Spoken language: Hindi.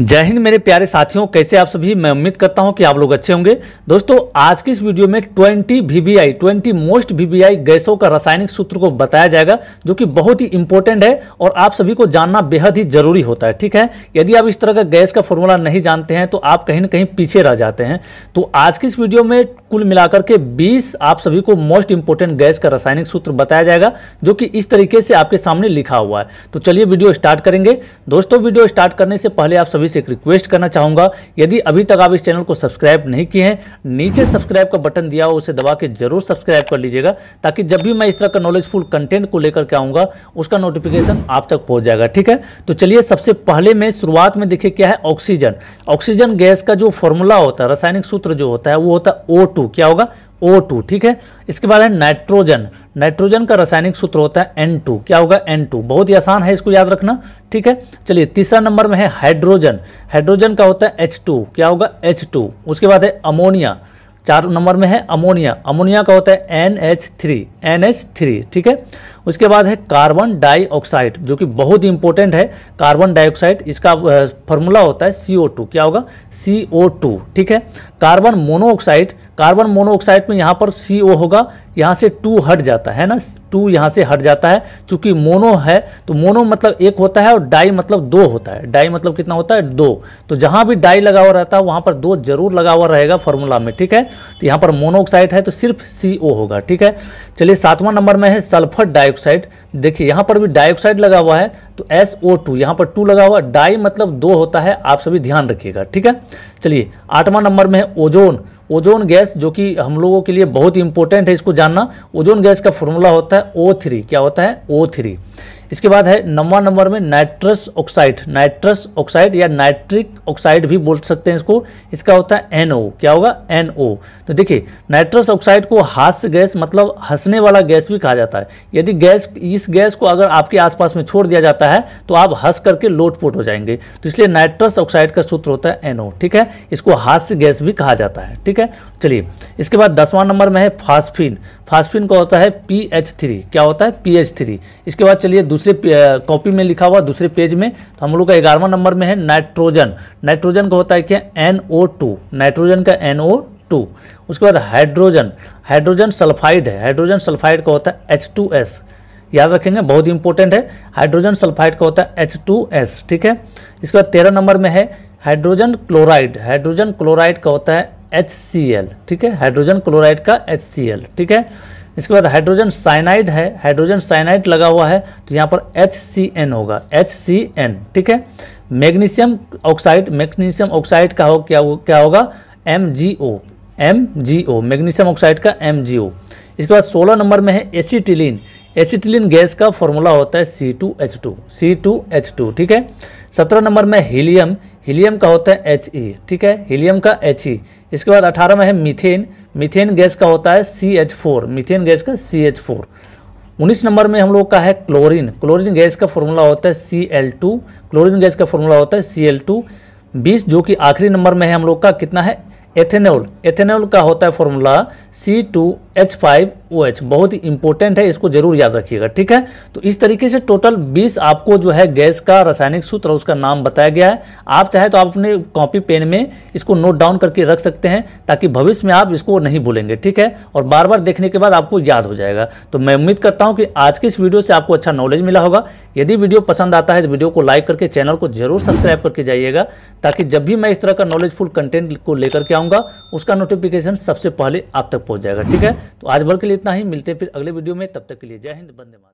जय हिंद मेरे प्यारे साथियों कैसे आप सभी मैं उम्मीद करता हूं कि आप लोग अच्छे होंगे दोस्तों आज की इस वीडियो में 20 आई 20 मोस्ट आई गैसों का रासायनिक सूत्र को बताया जाएगा जो कि बहुत ही इंपॉर्टेंट है और आप सभी को जानना बेहद ही जरूरी होता है ठीक है यदि आप इस तरह का गैस का फॉर्मूला नहीं जानते हैं तो आप कहीं ना कहीं पीछे रह जाते हैं तो आज की इस वीडियो में कुल मिलाकर के 20 आप सभी को मोस्ट इंपोर्टेंट गैस का रासायनिक सूत्र बताया जाएगा जो कि इस तरीके से आपके सामने लिखा हुआ है तो चलिए वीडियो स्टार्ट करेंगे दोस्तों वीडियो स्टार्ट करने से पहले आप सभी से एक रिक्वेस्ट करना चाहूंगा यदि अभी तक आप इस चैनल को सब्सक्राइब नहीं किए हैं नीचे सब्सक्राइब का बटन दिया हो उसे दबा के जरूर सब्सक्राइब कर लीजिएगा ताकि जब भी मैं इस तरह का नॉलेजफुल कंटेंट को लेकर के आऊँगा उसका नोटिफिकेशन आप तक पहुंच जाएगा ठीक है तो चलिए सबसे पहले में शुरुआत में देखिए क्या है ऑक्सीजन ऑक्सीजन गैस का जो फॉर्मूला होता है रासायनिक सूत्र जो होता है वो होता है ओ टू क्या होगा ओ टू ठीक है इसके बाद है नाइट्रोजन नाइट्रोजन का रासायनिक सूत्र होता है एन टू क्या होगा एन टू बहुत ही आसान है इसको याद रखना ठीक है चलिए तीसरा नंबर में है हाइड्रोजन हाइड्रोजन का होता है एच टू क्या होगा एच टू उसके बाद है अमोनिया चार नंबर में है अमोनिया अमोनिया का होता है N H three N H three ठीक है उसके बाद है कार्बन डाइऑक्साइड जो कि बहुत ही इंपॉर्टेंट है कार्बन डाइऑक्साइड इसका फॉर्मूला होता है सी ओ टू क्या होगा सी ओ टू ठीक है कार्बन मोनोऑक्साइड कार्बन मोनोऑक्साइड में यहाँ पर सी ओ होगा यहाँ से टू हट जाता है ना टू यहाँ से हट जाता है चूंकि मोनो है तो मोनो मतलब एक होता है और डाई मतलब दो होता है डाई मतलब कितना होता है दो तो जहाँ भी डाई लगा हुआ रहता है वहाँ पर दो जरूर लगा हुआ रहेगा फॉर्मूला में ठीक है तो यहाँ पर मोनोऑक्साइड है तो सिर्फ सी ओ होगा ठीक है चलिए सातवां नंबर में है सल्फर डाइऑक्साइड देखिए यहाँ पर भी डाइऑक्साइड लगा हुआ है तो एस ओ टू यहाँ पर टू लगा हुआ डाई मतलब दो होता है आप सभी ध्यान रखिएगा ठीक है चलिए आठवां नंबर में है ओजोन ओजोन गैस जो कि हम लोगों के लिए बहुत इंपॉर्टेंट है इसको जानना ओजोन गैस का फॉर्मूला होता है ओ थ्री क्या होता है ओ थ्री इसके बाद है नवा नंबर में नाइट्रस ऑक्साइड नाइट्रस ऑक्साइड या नाइट्रिक ऑक्साइड भी बोल सकते हैं इसको इसका होता है एन क्या होगा एन तो देखिए नाइट्रस ऑक्साइड को हास्य गैस मतलब हंसने वाला गैस भी कहा जाता है यदि गैस इस गैस को अगर आपके आसपास में छोड़ दिया जाता है तो आप हंस करके लोटपोट हो जाएंगे तो इसलिए नाइट्रस ऑक्साइड का सूत्र होता है एनओ ठीक है इसको हास्य गैस भी कहा जाता है ठीक है चलिए इसके बाद दसवां नंबर में है फास्फिन फास्फिन का होता है पी क्या होता है पी इसके बाद चलिए दूसरे कॉपी में लिखा हुआ दूसरे पेज में तो हम लोग का ग्यारहवा नंबर में है नाइट्रोजन नाइट्रोजन का होता है क्या एन ओ टू नाइट्रोजन का एन ओ टू उसके बाद हाइड्रोजन हाइड्रोजन सल्फाइड है हाइड्रोजन सल्फाइड का होता है एच टू एस याद रखेंगे बहुत इंपॉर्टेंट है हाइड्रोजन सल्फाइड का होता है एच टू एस ठीक है इसके बाद तेरह नंबर में है हाइड्रोजन क्लोराइड हाइड्रोजन क्लोराइड का होता है एच सी एल ठीक है हाइड्रोजन क्लोराइड का एच सी एल ठीक है इसके बाद हाइड्रोजन साइनाइड है हाइड्रोजन साइनाइड लगा हुआ है तो यहाँ पर एच होगा एच ठीक है मैग्नीशियम ऑक्साइड मैग्नीशियम ऑक्साइड का हो क्या हो, क्या होगा M G O M G O magnesium oxide का एम जी ओ इसके बाद सोलह नंबर में है एसीटिलीन एसीटिलीन गैस का फॉर्मूला होता है C two H two C two H two ठीक है सत्रह नंबर में हीलियम हीलियम का होता है एच ई e, ठीक है हीलियम का एच ई e। इसके बाद अठारह में है मिथेन मिथेन गैस का होता है C H four methane gas का सी एच फोर उन्नीस नंबर में हम लोग का है क्लोरीन क्लोरीन गैस का फॉर्मूला होता है C L two chlorine gas का फॉर्मूला होता है सी एल टू बीस जो कि आखिरी नंबर में है हम लोग का कितना है एथेनॉल एथेनॉल का होता है formula C two H five O H बहुत ही इंपॉर्टेंट है इसको जरूर याद रखिएगा ठीक है तो इस तरीके से टोटल 20 आपको जो है गैस का रासायनिक सूत्र और उसका नाम बताया गया है आप चाहे तो आप अपने कॉपी पेन में इसको नोट डाउन करके रख सकते हैं ताकि भविष्य में आप इसको नहीं भूलेंगे ठीक है और बार बार देखने के बाद आपको याद हो जाएगा तो मैं उम्मीद करता हूँ कि आज के इस वीडियो से आपको अच्छा नॉलेज मिला होगा यदि वीडियो पसंद आता है तो वीडियो को लाइक करके चैनल को जरूर सब्सक्राइब करके जाइएगा ताकि जब भी मैं इस तरह का नॉलेजफुल कंटेंट को लेकर के आऊँगा उसका नोटिफिकेशन सबसे पहले आप तक पहुँच जाएगा ठीक है तो आज भर के लिए इतना ही मिलते फिर अगले वीडियो में तब तक के लिए जय हिंद बंदे मात